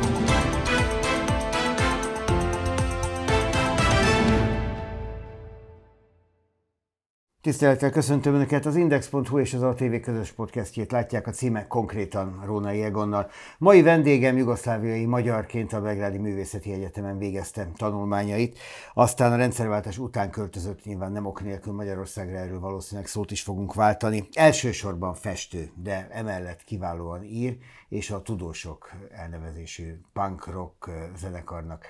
Thank you. Tisztelettel köszöntöm Önöket, az Index.hu és az ATV közös podcastjét látják a címe konkrétan Rónai Egonnal. Mai vendégem jugoszláviai magyarként a Belgrádi Művészeti Egyetemen végezte tanulmányait, aztán a rendszerváltás után költözött, nyilván nem ok nélkül Magyarországra, erről valószínűleg szót is fogunk váltani. Elsősorban festő, de emellett kiválóan ír, és a Tudósok elnevezésű punk rock zenekarnak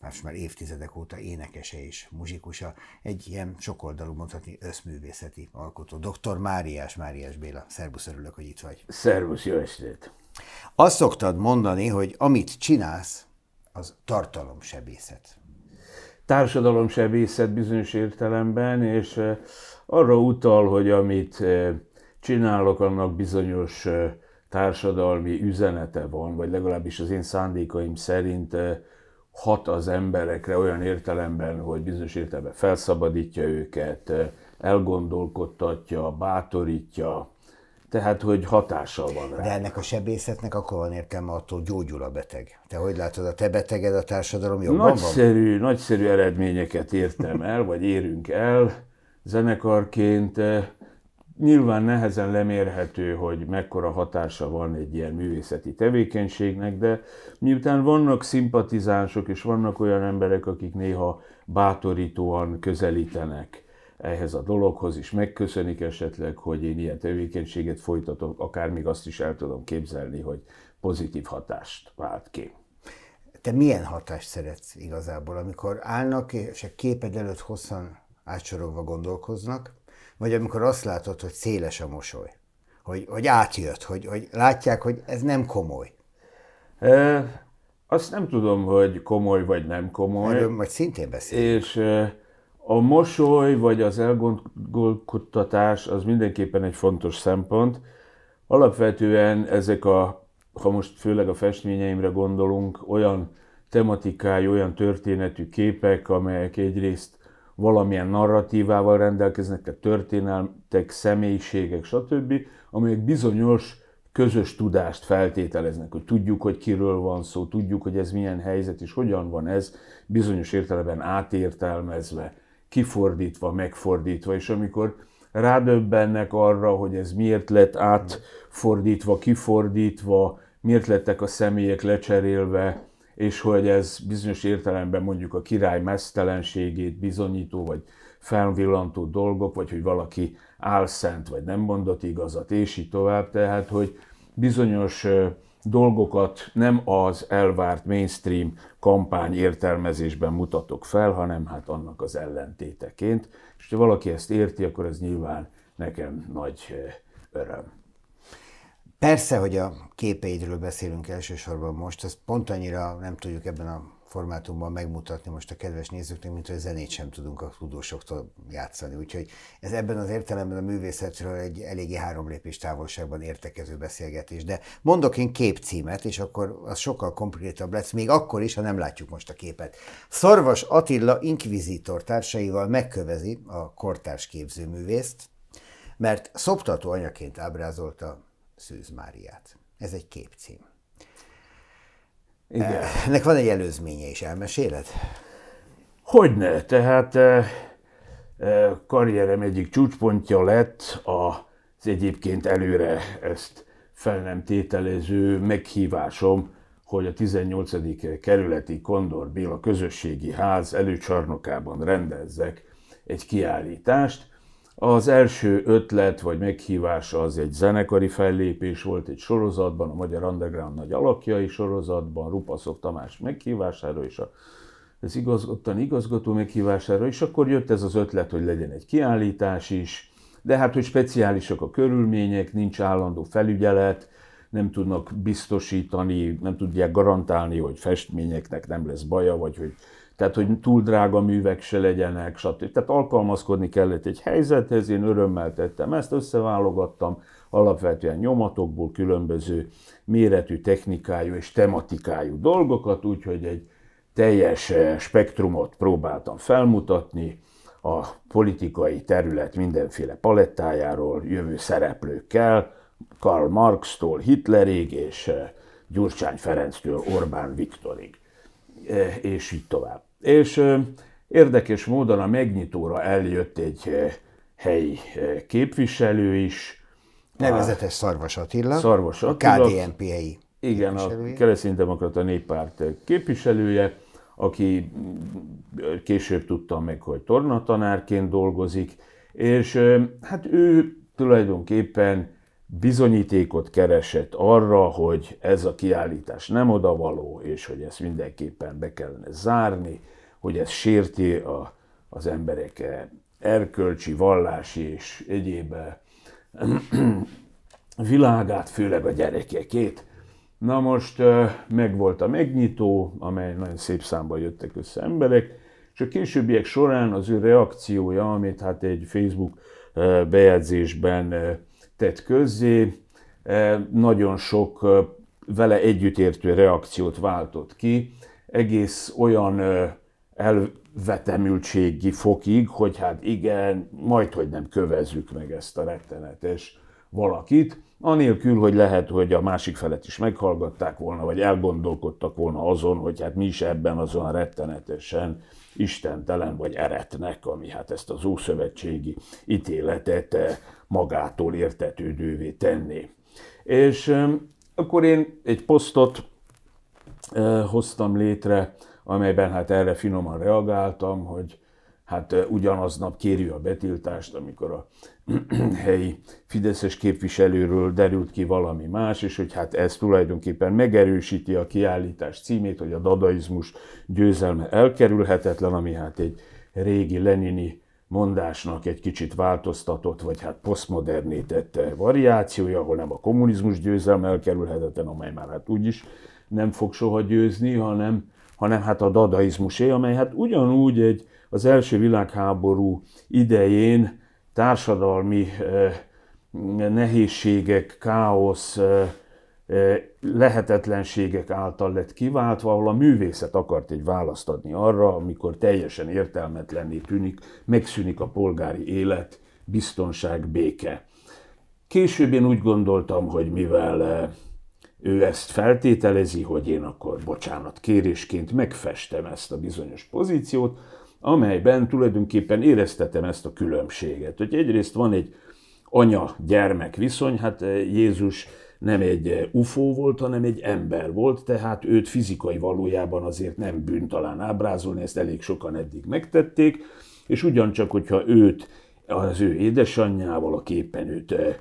más már évtizedek óta énekese és muzsikusa, egy ilyen sokoldalú mondhatni összművészeti alkotó. Dr. Máriás Máriás Béla, szervusz, örülök, hogy itt vagy. Szervusz, jó estét! Azt szoktad mondani, hogy amit csinálsz, az tartalomsebészet. Társadalomsebészet bizonyos értelemben, és eh, arra utal, hogy amit eh, csinálok, annak bizonyos eh, társadalmi üzenete van, vagy legalábbis az én szándékaim szerint hat az emberekre olyan értelemben, hogy bizonyos értelemben felszabadítja őket, elgondolkodtatja, bátorítja, tehát, hogy hatással van rá. De ennek a sebészetnek akkor van értelme, attól gyógyul a beteg. Te hogy látod, a te beteged, a társadalom jobban nagyszerű, van? Nagyszerű eredményeket értem el, vagy érünk el zenekarként. Eh, Nyilván nehezen lemérhető, hogy mekkora hatása van egy ilyen művészeti tevékenységnek, de miután vannak szimpatizánsok és vannak olyan emberek, akik néha bátorítóan közelítenek ehhez a dologhoz, és megköszönik esetleg, hogy én ilyen tevékenységet folytatok, akár még azt is el tudom képzelni, hogy pozitív hatást vált ki. Te milyen hatást szeretsz igazából, amikor állnak és a képed előtt hosszan átsorogva gondolkoznak, vagy amikor azt látod, hogy széles a mosoly, hogy, hogy átjött, hogy, hogy látják, hogy ez nem komoly. E, azt nem tudom, hogy komoly vagy nem komoly. Erről majd szintén beszélünk. És a mosoly vagy az elgondolkodtatás az mindenképpen egy fontos szempont. Alapvetően ezek a, ha most főleg a festményeimre gondolunk, olyan tematikái, olyan történetű képek, amelyek egyrészt valamilyen narratívával rendelkeznek, tehát történetek, személyiségek, stb., amelyek bizonyos közös tudást feltételeznek, hogy tudjuk, hogy kiről van szó, tudjuk, hogy ez milyen helyzet és hogyan van ez bizonyos értelemben átértelmezve, kifordítva, megfordítva, és amikor rádöbbennek arra, hogy ez miért lett átfordítva, kifordítva, miért lettek a személyek lecserélve, és hogy ez bizonyos értelemben mondjuk a király mesztelenségét bizonyító, vagy felvillantó dolgok, vagy hogy valaki álszent, vagy nem mondott igazat, és így tovább. Tehát, hogy bizonyos dolgokat nem az elvárt mainstream kampány értelmezésben mutatok fel, hanem hát annak az ellentéteként. És ha valaki ezt érti, akkor ez nyilván nekem nagy öröm. Persze, hogy a képeidről beszélünk elsősorban most, ezt pont annyira nem tudjuk ebben a formátumban megmutatni most a kedves nézőknek, mint hogy a zenét sem tudunk a tudósoktól játszani. Úgyhogy ez ebben az értelemben a művészetről egy eléggé három lépés távolságban értekező beszélgetés. De mondok én képcímet, és akkor az sokkal komplikáltabb lesz, még akkor is, ha nem látjuk most a képet. Szarvas Attila Inquisitor társaival megkövezi a kortárs képzőművészt, mert szoptató anyaként ábrázolta Szűz Máriát. Ez egy képcím. Igen. Eh, ennek van egy előzménye is, elmeséled? Hogyne, tehát eh, eh, karrierem egyik csúcspontja lett az egyébként előre ezt fel nem tételező meghívásom, hogy a 18. kerületi Kondor Béla közösségi ház előcsarnokában rendezzek egy kiállítást, az első ötlet vagy meghívás az egy zenekari fellépés volt egy sorozatban, a Magyar Underground nagy alakjai sorozatban, Rupaszok Tamás meghívására és a az igazgató, igazgató meghívására, és akkor jött ez az ötlet, hogy legyen egy kiállítás is, de hát, hogy speciálisak a körülmények, nincs állandó felügyelet, nem tudnak biztosítani, nem tudják garantálni, hogy festményeknek nem lesz baja, vagy hogy tehát hogy túl drága művek se legyenek, stb. Tehát alkalmazkodni kellett egy helyzethez, én örömmel tettem ezt, összeválogattam, alapvetően nyomatokból különböző méretű, technikájú és tematikájú dolgokat, úgyhogy egy teljes eh, spektrumot próbáltam felmutatni, a politikai terület mindenféle palettájáról jövő szereplőkkel, Karl Marx-tól Hitlerig és eh, Gyurcsány Ferenctől Orbán Viktorig, eh, és így tovább. És érdekes módon a megnyitóra eljött egy helyi képviselő is. Nevezetes Szarvas Attila. Szarvas Attila. A KDNP helyi Igen, a kereszténydemokrata néppárt képviselője, aki később tudta meg, hogy tornatanárként dolgozik, és hát ő tulajdonképpen bizonyítékot keresett arra, hogy ez a kiállítás nem odavaló, és hogy ezt mindenképpen be kellene zárni, hogy ez sérti a, az emberek erkölcsi, vallási és egyéb eh, világát, főleg a gyerekekét. Na most eh, megvolt a megnyitó, amely nagyon szép számban jöttek össze emberek, és a későbbiek során az ő reakciója, amit hát egy Facebook eh, bejegyzésben tett közzé, nagyon sok vele együttértő reakciót váltott ki, egész olyan elvetemültségi fokig, hogy hát igen, majd hogy nem kövezzük meg ezt a rettenetes valakit, anélkül, hogy lehet, hogy a másik felet is meghallgatták volna, vagy elgondolkodtak volna azon, hogy hát mi is ebben azon rettenetesen istentelen vagy eretnek, ami hát ezt az ószövetségi ítéletet eh, magától értetődővé tenni. És akkor én egy posztot eh, hoztam létre amelyben hát erre finoman reagáltam, hogy hát ugyanaznap kéri a betiltást, amikor a helyi fideszes képviselőről derült ki valami más, és hogy hát ez tulajdonképpen megerősíti a kiállítás címét, hogy a dadaizmus győzelme elkerülhetetlen, ami hát egy régi lenini mondásnak egy kicsit változtatott, vagy hát posztmodernítette variációja, ahol nem a kommunizmus győzelme elkerülhetetlen, amely már hát úgyis nem fog soha győzni, hanem hanem hát a dadaizmusé, amely hát ugyanúgy egy az első világháború idején társadalmi nehézségek, káosz, lehetetlenségek által lett kiváltva, ahol a művészet akart egy választ adni arra, amikor teljesen értelmetlenné tűnik, megszűnik a polgári élet, biztonság, béke. Később én úgy gondoltam, hogy mivel ő ezt feltételezi, hogy én akkor bocsánat kérésként megfestem ezt a bizonyos pozíciót, amelyben tulajdonképpen éreztetem ezt a különbséget. Hogy egyrészt van egy anya-gyermek viszony, hát eh, Jézus nem egy eh, UFO volt, hanem egy ember volt, tehát őt fizikai valójában azért nem bűntalán ábrázolni, ezt elég sokan eddig megtették, és ugyancsak, hogyha őt az ő édesanyjával, aki éppen őt eh,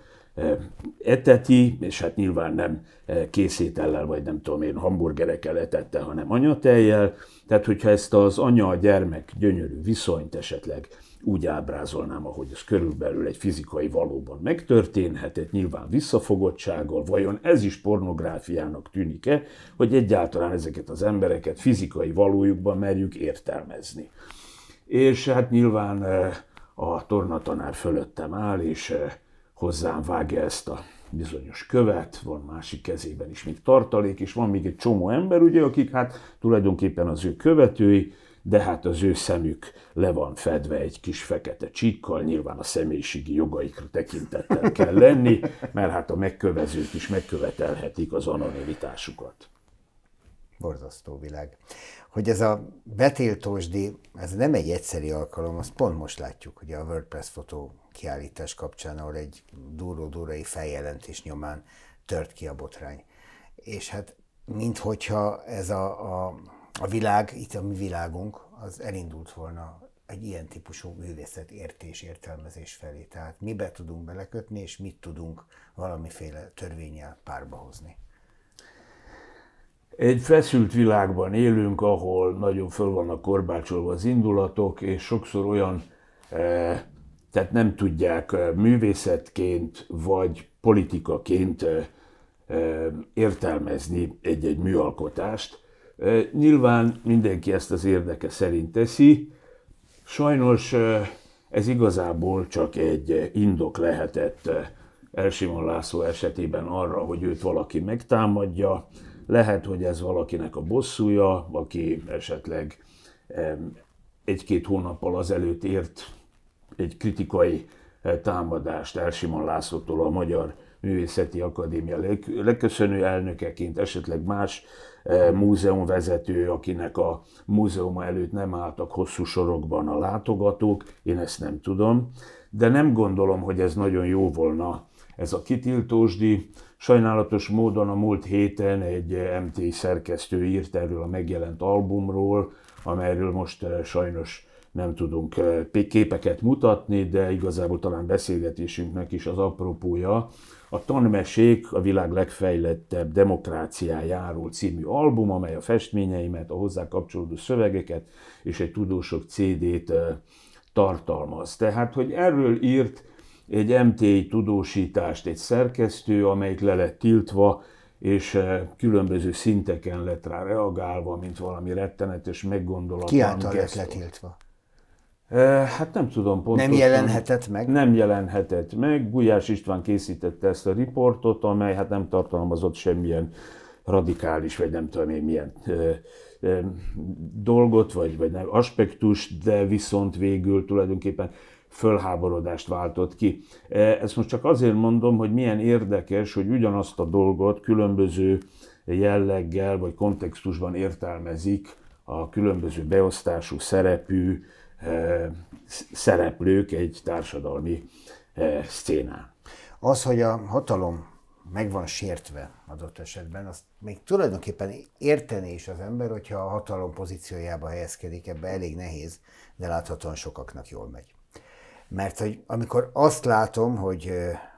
eteti, és hát nyilván nem készétellel, vagy nem tudom én, hamburgerekkel etette, hanem anyatejjel. Tehát, hogyha ezt az anya-gyermek gyönyörű viszonyt esetleg úgy ábrázolnám, ahogy ez körülbelül egy fizikai valóban megtörténhet, egy nyilván visszafogottsággal, vajon ez is pornográfiának tűnik-e, hogy egyáltalán ezeket az embereket fizikai valójukban merjük értelmezni. És hát nyilván a tornatanár fölöttem áll, és hozzám vágja ezt a bizonyos követ, van másik kezében is még tartalék, és van még egy csomó ember, ugye, akik hát tulajdonképpen az ő követői, de hát az ő szemük le van fedve egy kis fekete csíkkal, nyilván a személyiségi jogaikra tekintettel kell lenni, mert hát a megkövezők is megkövetelhetik az anonimitásukat. Borzasztó világ. Hogy ez a betiltósdi, ez nem egy egyszeri alkalom, azt pont most látjuk, hogy a WordPress fotó kiállítás kapcsán, ahol egy duró-durai feljelentés nyomán tört ki a botrány. És hát mint hogyha ez a, a, a világ, itt a mi világunk, az elindult volna egy ilyen típusú művészet értés, értelmezés felé. Tehát be tudunk belekötni, és mit tudunk valamiféle törvényel párba hozni. Egy feszült világban élünk, ahol nagyon föl vannak korbácsolva az indulatok, és sokszor olyan eh, tehát nem tudják művészetként vagy politikaként értelmezni egy-egy műalkotást. Nyilván mindenki ezt az érdeke szerint teszi. Sajnos ez igazából csak egy indok lehetett Elsimon László esetében arra, hogy őt valaki megtámadja. Lehet, hogy ez valakinek a bosszúja, aki esetleg egy-két hónappal azelőtt ért egy kritikai eh, támadást Elsimon Lászlótól a Magyar Művészeti Akadémia legköszönő elnökeként, esetleg más eh, múzeumvezető, akinek a múzeuma előtt nem álltak hosszú sorokban a látogatók, én ezt nem tudom, de nem gondolom, hogy ez nagyon jó volna ez a kitiltósdi. Sajnálatos módon a múlt héten egy eh, MT szerkesztő írt erről a megjelent albumról, amelyről most sajnos nem tudunk eh, képeket mutatni, de igazából talán beszélgetésünknek is az apropója a Tanmesék a világ legfejlettebb demokráciájáról című album, amely a festményeimet, a hozzá kapcsolódó szövegeket és egy tudósok CD-t eh, tartalmaz. Tehát, hogy erről írt egy MTI tudósítást egy szerkesztő, amelyik le lett tiltva, és eh, különböző szinteken lett rá reagálva, mint valami rettenetes meggondolatlan. Ki által lett letiltva? Hát nem tudom pontosan. Nem jelenhetett meg? Nem jelenhetett meg. Gulyás István készítette ezt a riportot, amely hát nem tartalmazott semmilyen radikális, vagy nem tudom én milyen ö, ö, dolgot, vagy, vagy nem, aspektus, de viszont végül tulajdonképpen fölháborodást váltott ki. Ezt most csak azért mondom, hogy milyen érdekes, hogy ugyanazt a dolgot különböző jelleggel vagy kontextusban értelmezik a különböző beosztású, szerepű, szereplők egy társadalmi szcénán. Az, hogy a hatalom meg van sértve adott esetben, azt még tulajdonképpen érteni is az ember, hogyha a hatalom pozíciójába helyezkedik, ebbe elég nehéz, de láthatóan sokaknak jól megy. Mert hogy amikor azt látom, hogy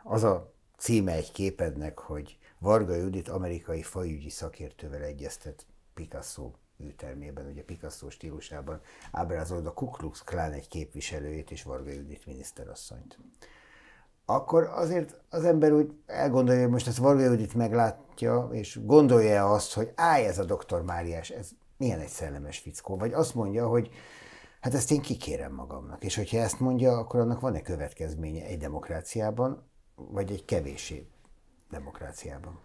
az a címe egy képednek, hogy Varga Judit amerikai fajügyi szakértővel egyeztet Picasso műtermében, ugye Picasso stílusában ábrázolod a Ku Klux Klan egy képviselőjét és Varga Judit miniszterasszonyt. Akkor azért az ember úgy elgondolja, hogy most ezt Varga Judit meglátja, és gondolja azt, hogy állj ez a doktor Máriás, ez milyen egy szellemes fickó, vagy azt mondja, hogy hát ezt én kikérem magamnak. És hogyha ezt mondja, akkor annak van-e következménye egy demokráciában, vagy egy kevésé demokráciában?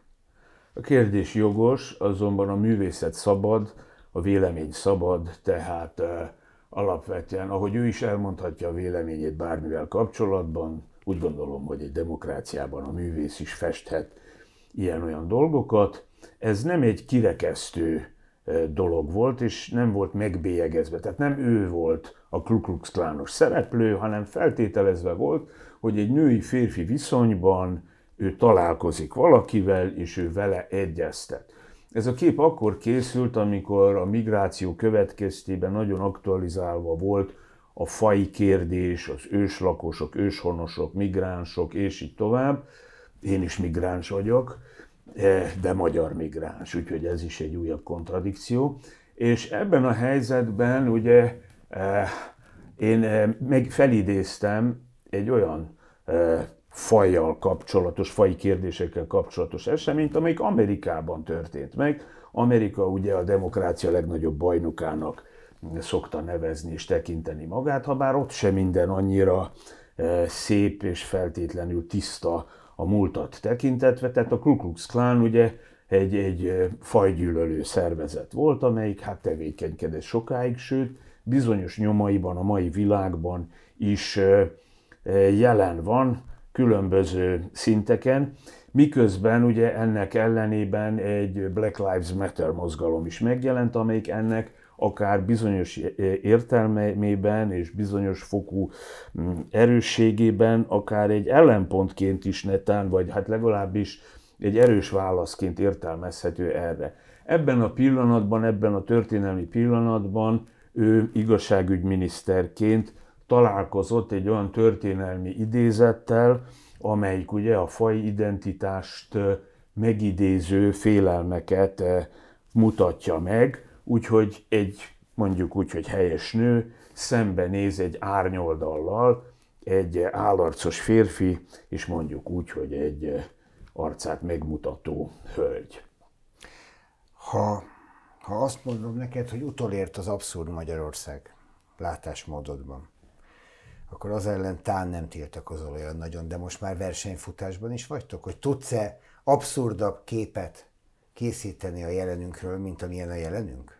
A kérdés jogos, azonban a művészet szabad, a vélemény szabad, tehát alapvetően, ahogy ő is elmondhatja a véleményét bármivel kapcsolatban, úgy gondolom, hogy egy demokráciában a művész is festhet ilyen-olyan dolgokat. Ez nem egy kirekesztő dolog volt, és nem volt megbélyegezve. Tehát nem ő volt a Ku Klux Klános szereplő, hanem feltételezve volt, hogy egy női-férfi viszonyban ő találkozik valakivel, és ő vele egyeztet. Ez a kép akkor készült, amikor a migráció következtében nagyon aktualizálva volt a fai kérdés, az őslakosok, őshonosok, migránsok, és így tovább. Én is migráns vagyok, e, de magyar migráns, úgyhogy ez is egy újabb kontradikció. És ebben a helyzetben ugye e, én e, meg felidéztem egy olyan fajjal kapcsolatos, faji kérdésekkel kapcsolatos eseményt, amelyik Amerikában történt meg. Amerika ugye a demokrácia legnagyobb bajnokának szokta nevezni és tekinteni magát, ha bár ott sem minden annyira eh, szép és feltétlenül tiszta a múltat tekintetve. Tehát a Ku Klux Klan ugye egy, egy eh, fajgyűlölő szervezet volt, amelyik hát tevékenykedett sokáig, sőt bizonyos nyomaiban a mai világban is eh, jelen van, különböző szinteken, miközben ugye ennek ellenében egy Black Lives Matter mozgalom is megjelent, amelyik ennek akár bizonyos értelmében és bizonyos fokú mm, erősségében, akár egy ellenpontként is netán, vagy hát legalábbis egy erős válaszként értelmezhető erre. Ebben a pillanatban, ebben a történelmi pillanatban ő igazságügyminiszterként találkozott egy olyan történelmi idézettel, amelyik ugye a faj identitást megidéző félelmeket mutatja meg, úgyhogy egy mondjuk úgy, hogy helyes nő szembenéz egy árnyoldallal, egy állarcos férfi, és mondjuk úgy, hogy egy arcát megmutató hölgy. Ha, ha azt mondom neked, hogy utolért az abszurd Magyarország látásmódodban, akkor az ellen tán nem tiltakozol olyan nagyon, de most már versenyfutásban is vagytok, hogy tudsz-e abszurdabb képet készíteni a jelenünkről, mint amilyen a jelenünk?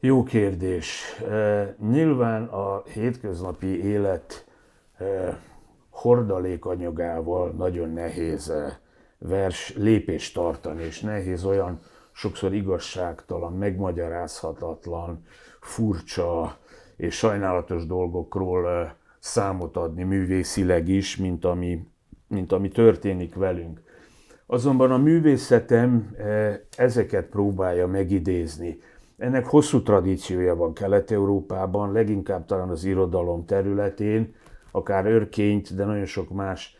Jó kérdés. E, nyilván a hétköznapi élet e, hordalékanyagával nagyon nehéz vers lépést tartani, és nehéz olyan sokszor igazságtalan, megmagyarázhatatlan, furcsa, és sajnálatos dolgokról számot adni művészileg is, mint ami, mint ami történik velünk. Azonban a művészetem ezeket próbálja megidézni. Ennek hosszú tradíciója van Kelet-Európában, leginkább talán az irodalom területén, akár örkényt, de nagyon sok más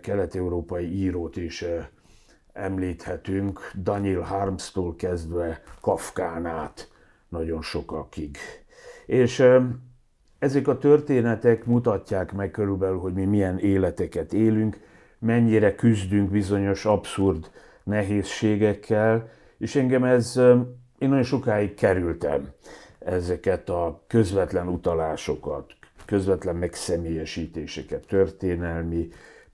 kelet-európai írót is említhetünk, Daniel Harmstól kezdve Kafkán át nagyon sokakig. És ezek a történetek mutatják meg körülbelül, hogy mi milyen életeket élünk, mennyire küzdünk bizonyos abszurd nehézségekkel, és engem ez, én nagyon sokáig kerültem ezeket a közvetlen utalásokat, közvetlen megszemélyesítéseket, történelmi,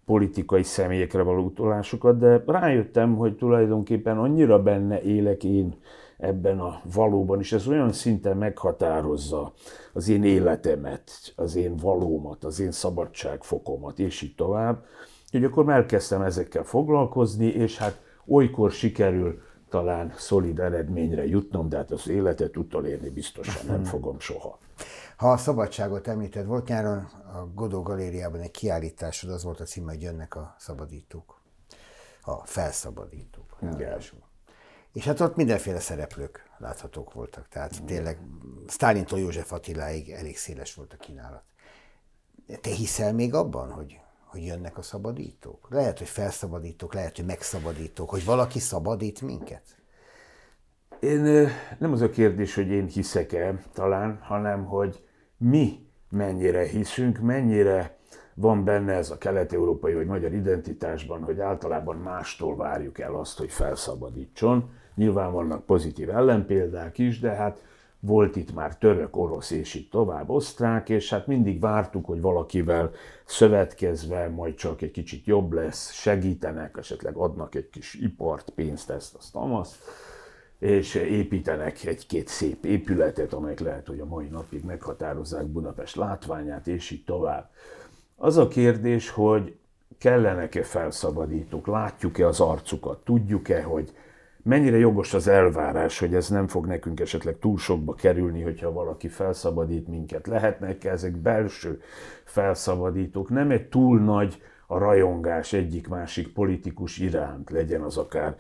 politikai személyekre való utalásokat, de rájöttem, hogy tulajdonképpen annyira benne élek én ebben a valóban, és ez olyan szinten meghatározza az én életemet, az én valómat, az én szabadságfokomat, és így tovább, hogy akkor elkezdtem ezekkel foglalkozni, és hát olykor sikerül talán szolid eredményre jutnom, de hát az életet utolérni biztosan nem fogom soha. Ha a szabadságot említed, volt nyáron a Godó galériában egy kiállításod, az volt a címe, hogy jönnek a szabadítók. A felszabadítók. Igen. Ráadásul. És hát ott mindenféle szereplők láthatók voltak. Tehát mm. tényleg Sztálintól József Attiláig elég széles volt a kínálat. Te hiszel még abban, hogy, hogy jönnek a szabadítók? Lehet, hogy felszabadítók, lehet, hogy megszabadítók, hogy valaki szabadít minket? Én nem az a kérdés, hogy én hiszek-e talán, hanem hogy mi mennyire hiszünk, mennyire van benne ez a kelet-európai vagy magyar identitásban, hogy általában mástól várjuk el azt, hogy felszabadítson. Nyilván vannak pozitív ellenpéldák is, de hát volt itt már török, orosz és itt tovább osztrák, és hát mindig vártuk, hogy valakivel szövetkezve majd csak egy kicsit jobb lesz, segítenek, esetleg adnak egy kis ipart, pénzt, ezt, azt, amazt, és építenek egy-két szép épületet, amelyek lehet, hogy a mai napig meghatározzák Budapest látványát, és így tovább. Az a kérdés, hogy kellenek-e felszabadítók, látjuk-e az arcukat, tudjuk-e, hogy mennyire jogos az elvárás, hogy ez nem fog nekünk esetleg túl sokba kerülni, hogyha valaki felszabadít minket. Lehetnek ezek belső felszabadítók, nem egy túl nagy a rajongás egyik-másik politikus iránt, legyen az akár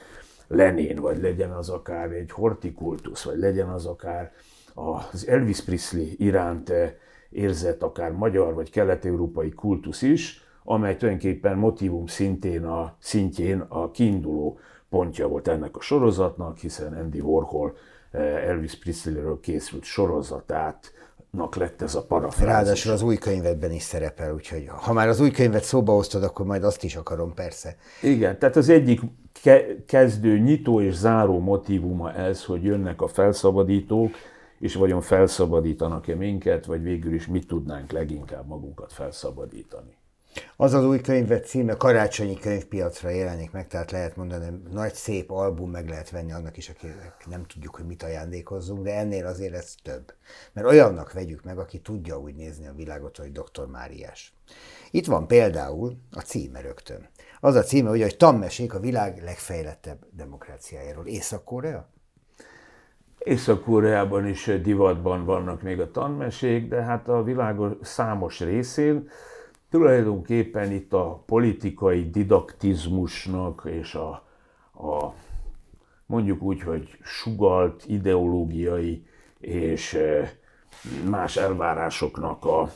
Lenin, vagy legyen az akár egy hortikultusz, vagy legyen az akár az Elvis Presley iránt eh, érzett akár magyar vagy kelet-európai kultusz is, amely tulajdonképpen motivum szintén a, szintjén a kiinduló pontja volt ennek a sorozatnak, hiszen Andy Warhol eh, Elvis Presleyről készült sorozatát lett ez a parafrázis. Ráadásul az új könyvedben is szerepel, úgyhogy ha már az új könyvet szóba osztod, akkor majd azt is akarom, persze. Igen, tehát az egyik ke- kezdő, nyitó és záró motivuma ez, hogy jönnek a felszabadítók, és vajon felszabadítanak-e minket, vagy végül is mit tudnánk leginkább magunkat felszabadítani. Az az új könyvet címe karácsonyi könyvpiacra jelenik meg, tehát lehet mondani, hogy nagy szép album meg lehet venni annak is, akinek nem tudjuk, hogy mit ajándékozzunk, de ennél azért ez több. Mert olyannak vegyük meg, aki tudja úgy nézni a világot, hogy dr. Máriás. Itt van például a címe rögtön. Az a címe, hogy, hogy tanmesék a világ legfejlettebb demokráciájáról. Észak-Korea? Észak-Koreában is eh, divatban vannak még a tanmesék, de hát a világ számos részén tulajdonképpen itt a politikai didaktizmusnak és a, a mondjuk úgy, hogy sugalt ideológiai és eh, más elvárásoknak a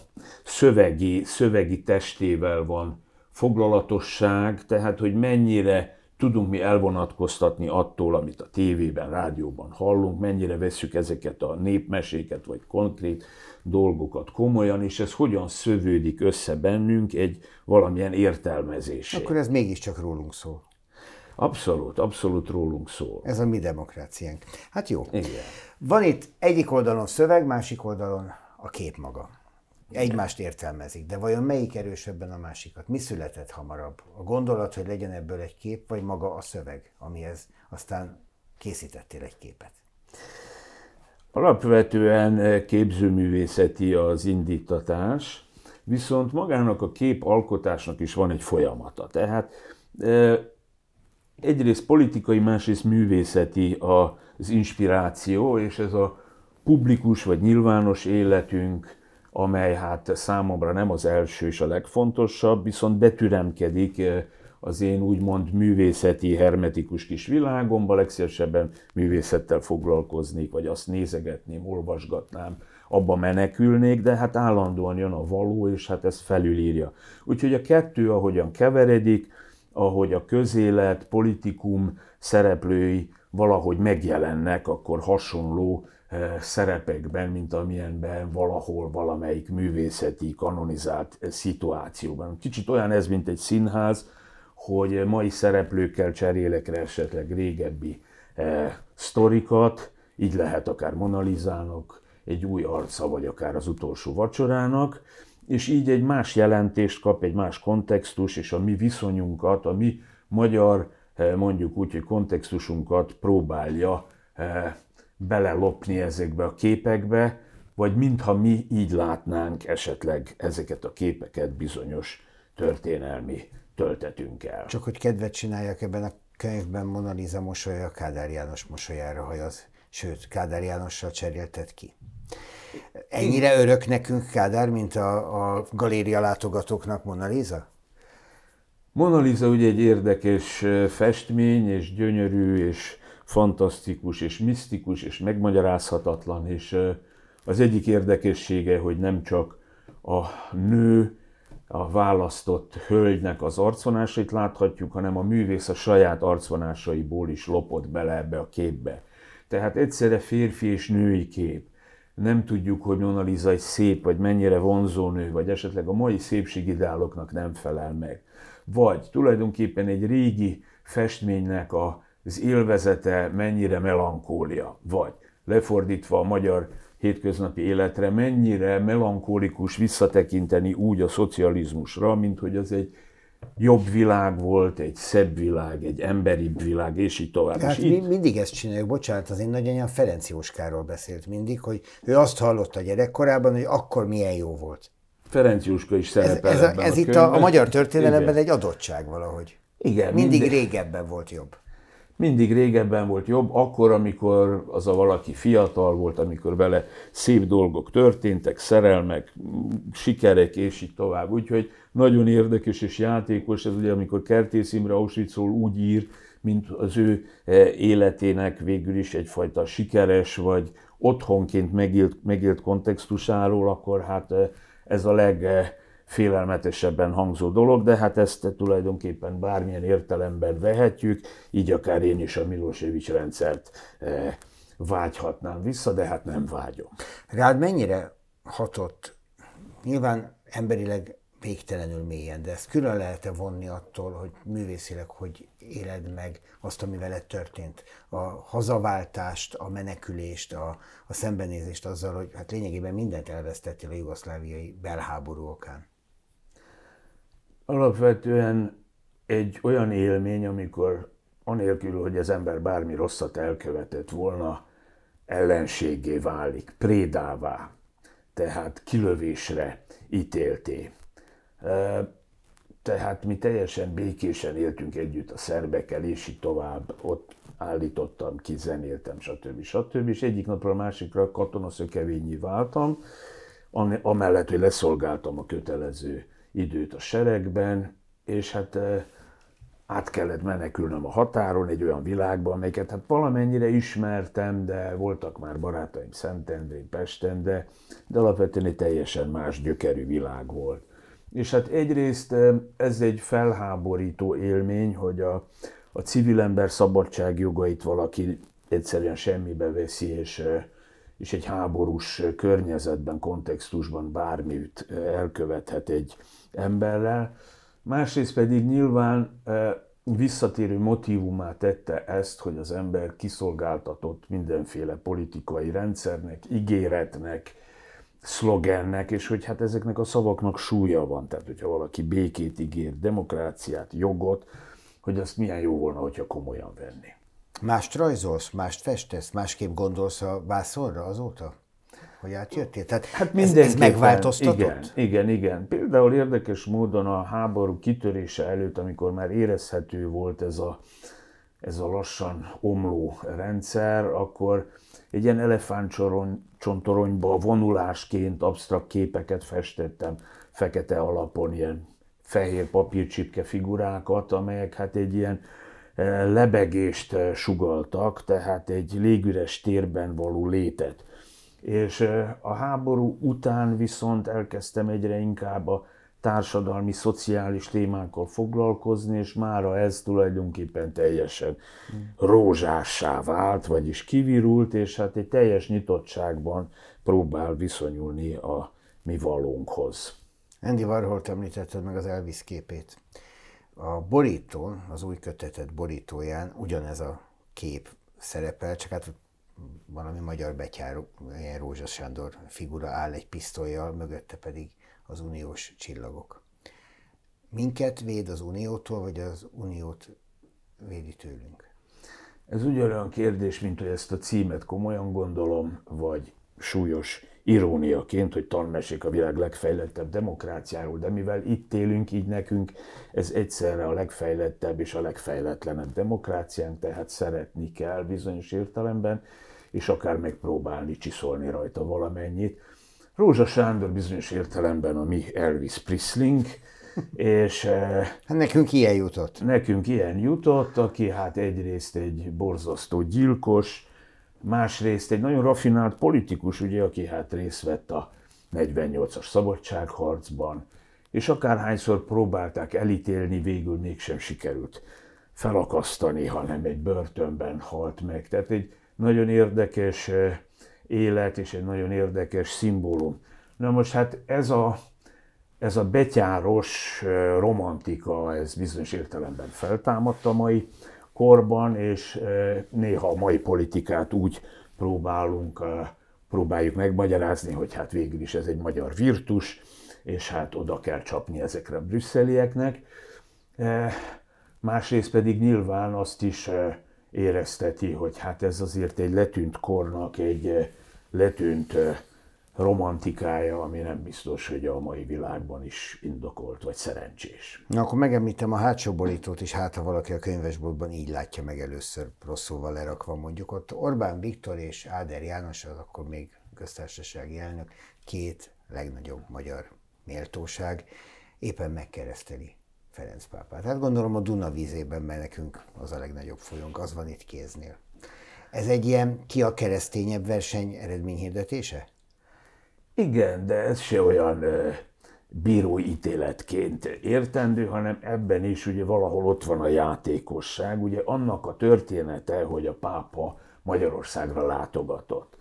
szövegi, szövegi testével van foglalatosság, tehát hogy mennyire tudunk mi elvonatkoztatni attól, amit a tévében, rádióban hallunk, mennyire veszük ezeket a népmeséket, vagy konkrét dolgokat komolyan, és ez hogyan szövődik össze bennünk egy valamilyen értelmezés? Akkor ez mégiscsak rólunk szól. Abszolút, abszolút rólunk szól. Ez a mi demokráciánk. Hát jó. Igen. Van itt egyik oldalon szöveg, másik oldalon a kép maga. Egymást értelmezik, de vajon melyik erősebben a másikat? Mi született hamarabb? A gondolat, hogy legyen ebből egy kép, vagy maga a szöveg, amihez aztán készítettél egy képet? Alapvetően eh, képzőművészeti az indítatás, viszont magának a képalkotásnak is van egy folyamata. Tehát eh, egyrészt politikai, másrészt művészeti az inspiráció, és ez a publikus vagy nyilvános életünk amely hát számomra nem az első és a legfontosabb, viszont betüremkedik eh, az én úgymond művészeti, hermetikus kis világomba, legszívesebben művészettel foglalkoznék, vagy azt nézegetném, olvasgatnám, abba menekülnék, de hát állandóan jön a való, és hát ez felülírja. Úgyhogy a kettő, ahogyan keveredik, ahogy a közélet, politikum szereplői valahogy megjelennek, akkor hasonló szerepekben, mint amilyenben valahol valamelyik művészeti kanonizált szituációban. Kicsit olyan ez, mint egy színház, hogy mai szereplőkkel cserélek rá esetleg régebbi eh, sztorikat, így lehet akár Monalizának, egy új arca, vagy akár az utolsó vacsorának, és így egy más jelentést kap, egy más kontextus, és a mi viszonyunkat, a mi magyar, mondjuk úgy, hogy kontextusunkat próbálja belelopni ezekbe a képekbe, vagy mintha mi így látnánk esetleg ezeket a képeket bizonyos történelmi töltetünk el. Csak hogy kedvet csináljak ebben a könyvben Mona Lisa mosolya Kádár János mosolyára hajaz, sőt, Kádár Jánossal cseréltet ki. Ennyire örök nekünk Kádár, mint a, a galéria látogatóknak Mona Lisa? Mona Lisa ugye egy érdekes festmény, és gyönyörű, és fantasztikus, és misztikus, és megmagyarázhatatlan, és az egyik érdekessége, hogy nem csak a nő, a választott hölgynek az arcvonásait láthatjuk, hanem a művész a saját arcvonásaiból is lopott bele ebbe a képbe. Tehát egyszerre férfi és női kép. Nem tudjuk, hogy Mona Lisa egy szép, vagy mennyire vonzó nő, vagy esetleg a mai szépségideáloknak nem felel meg. Vagy tulajdonképpen egy régi festménynek a az élvezete mennyire melankólia, vagy lefordítva a magyar hétköznapi életre, mennyire melankolikus visszatekinteni úgy a szocializmusra, mint hogy az egy jobb világ volt, egy szebb világ, egy emberibb világ, és így tovább. Hát és mi, itt... mindig ezt csináljuk, bocsánat, az én nagyanyám Ferenc Jóskáról beszélt mindig, hogy ő azt hallotta gyerekkorában, hogy akkor milyen jó volt. Ferenc Jóska is szerepel Ez, ez, a, ez a itt a, a magyar történelemben Igen. egy adottság valahogy. Igen. Mindig minden... régebben volt jobb. Mindig régebben volt jobb, akkor, amikor az a valaki fiatal volt, amikor vele szép dolgok történtek, szerelmek, sikerek, és így tovább. Úgyhogy nagyon érdekes és játékos ez ugye, amikor Kertész Imre Auschwitzról úgy ír, mint az ő e, életének végül is egyfajta sikeres, vagy otthonként megélt, megélt kontextusáról, akkor hát e, ez a leg e, félelmetesebben hangzó dolog, de hát ezt tulajdonképpen bármilyen értelemben vehetjük, így akár én is a Milosevic rendszert eh, vágyhatnám vissza, de hát nem vágyom. Rád mennyire hatott, nyilván emberileg végtelenül mélyen, de ezt külön lehet-e vonni attól, hogy művészileg hogy éled meg azt, ami veled történt? A hazaváltást, a menekülést, a, a szembenézést azzal, hogy hát lényegében mindent elvesztettél a jugoszláviai belháború okán alapvetően egy olyan élmény, amikor anélkül, hogy az ember bármi rosszat elkövetett volna, ellenségé válik, prédává, tehát kilövésre ítélté. Tehát mi teljesen békésen éltünk együtt a szerbekkel, és így tovább, ott állítottam kizenéltem, stb. stb. És egyik napról a másikra katonaszökevényi váltam, amellett, hogy leszolgáltam a kötelező időt a seregben, és hát át kellett menekülnöm a határon egy olyan világban, amelyeket hát valamennyire ismertem, de voltak már barátaim Szentendrén, Pesten, de, de alapvetően egy teljesen más gyökerű világ volt. És hát egyrészt ez egy felháborító élmény, hogy a, a civil ember szabadságjogait valaki egyszerűen semmibe veszi, és, és egy háborús környezetben, kontextusban bármit elkövethet egy, emberrel, másrészt pedig nyilván visszatérő motivumá tette ezt, hogy az ember kiszolgáltatott mindenféle politikai rendszernek, ígéretnek, szlogennek, és hogy hát ezeknek a szavaknak súlya van. Tehát, hogyha valaki békét ígér, demokráciát, jogot, hogy azt milyen jó volna, hogyha komolyan venni. Mást rajzolsz, mást festesz, másképp gondolsz a vászorra azóta? hogy átjöttél? Tehát hát ez, ez megváltoztatott? Igen, igen, igen. Például érdekes módon a háború kitörése előtt, amikor már érezhető volt ez a, ez a lassan omló rendszer, akkor egy ilyen elefántcsontoronyba vonulásként absztrakt képeket festettem, fekete alapon ilyen fehér papírcsipke figurákat, amelyek hát egy ilyen eh, lebegést eh, sugaltak, tehát egy légüres térben való létet. És a háború után viszont elkezdtem egyre inkább a társadalmi, szociális témákkal foglalkozni, és mára ez tulajdonképpen teljesen hmm. rózsássá vált, vagyis kivirult, és hát egy teljes nyitottságban próbál viszonyulni a mi valónkhoz. Andy Warholt említetted meg az Elvis képét. A borítón, az új kötetet borítóján ugyanez a kép szerepel, csak hát valami magyar betyár, ilyen Rózsa Sándor figura áll egy pisztolyjal, mögötte pedig az uniós csillagok. Minket véd az uniótól, vagy az uniót védi tőlünk? Ez ugyanolyan kérdés, mint hogy ezt a címet komolyan gondolom, vagy súlyos iróniaként, hogy tanmesék a világ legfejlettebb demokráciáról, de mivel itt élünk, így nekünk ez egyszerre a legfejlettebb és a legfejletlenebb demokráciánk, tehát szeretni kell bizonyos értelemben, és akár megpróbálni csiszolni rajta valamennyit. Rózsa Sándor bizonyos értelemben a mi Elvis Prisling, és eh, hát nekünk ilyen jutott. Nekünk ilyen jutott, aki hát egyrészt egy borzasztó gyilkos, másrészt egy nagyon rafinált politikus, ugye, aki hát részt vett a 48-as szabadságharcban, és akárhányszor próbálták elítélni, végül mégsem sikerült felakasztani, hanem egy börtönben halt meg. Tehát egy nagyon érdekes eh, élet és egy nagyon érdekes szimbólum. Na most hát ez a, ez a betyáros eh, romantika, ez bizonyos értelemben feltámadta a mai korban, és e, néha a mai politikát úgy próbálunk, e, próbáljuk megmagyarázni, hogy hát végül is ez egy magyar virtus, és hát oda kell csapni ezekre a brüsszelieknek. E, másrészt pedig nyilván azt is érezteti, hogy hát ez azért egy letűnt kornak egy letűnt romantikája, ami nem biztos, hogy a mai világban is indokolt vagy szerencsés. Na akkor megemlítem a hátsó borítót is, hát ha valaki a könyvesboltban így látja meg először rosszóval lerakva mondjuk. Ott Orbán Viktor és Áder János, az akkor még köztársasági elnök, két legnagyobb magyar méltóság éppen megkereszteli Ferenc pápát. Hát gondolom a Duna vízében, mert nekünk az a legnagyobb folyónk, az van itt kéznél. Ez egy ilyen ki a keresztényebb verseny eredményhirdetése? Igen, de ez se olyan bírói ítéletként értendő, hanem ebben is ugye valahol ott van a játékosság, ugye annak a története, hogy a pápa Magyarországra látogatott.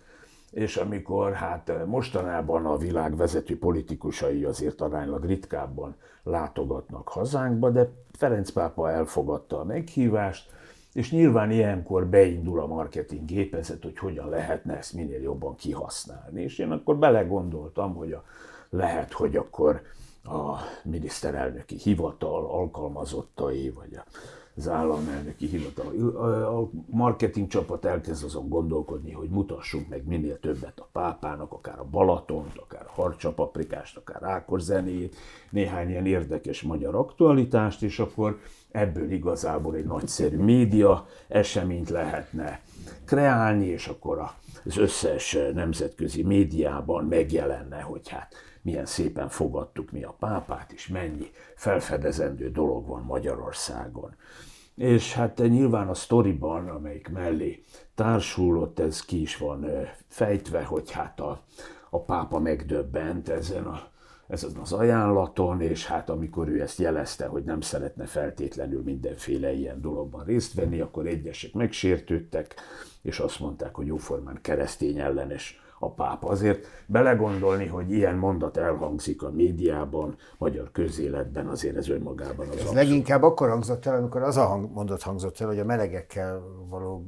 És amikor hát mostanában a világ vezető politikusai azért aránylag ritkábban látogatnak hazánkba, de Ferenc pápa elfogadta a meghívást, és nyilván ilyenkor beindul a marketing gépezet, hogy hogyan lehetne ezt minél jobban kihasználni. És én akkor belegondoltam, hogy a, lehet, hogy akkor a miniszterelnöki hivatal alkalmazottai, vagy a az államelnöki hivatal. A marketing csapat elkezd azon gondolkodni, hogy mutassunk meg minél többet a pápának, akár a Balatont, akár a harcsapaprikást, akár rákorzenét, néhány ilyen érdekes magyar aktualitást, és akkor ebből igazából egy nagyszerű média eseményt lehetne kreálni, és akkor az összes nemzetközi médiában megjelenne, hogy hát milyen szépen fogadtuk mi a pápát, és mennyi felfedezendő dolog van Magyarországon. És hát nyilván a sztoriban, amelyik mellé társulott, ez ki is van fejtve, hogy hát a, a pápa megdöbbent ezen a ezen az ajánlaton, és hát amikor ő ezt jelezte, hogy nem szeretne feltétlenül mindenféle ilyen dologban részt venni, akkor egyesek megsértődtek, és azt mondták, hogy jóformán keresztény ellenes a pápa. Azért belegondolni, hogy ilyen mondat elhangzik a médiában, magyar közéletben, azért ez önmagában az Ez abszolút. leginkább akkor hangzott el, amikor az a hang, mondat hangzott el, hogy a melegekkel való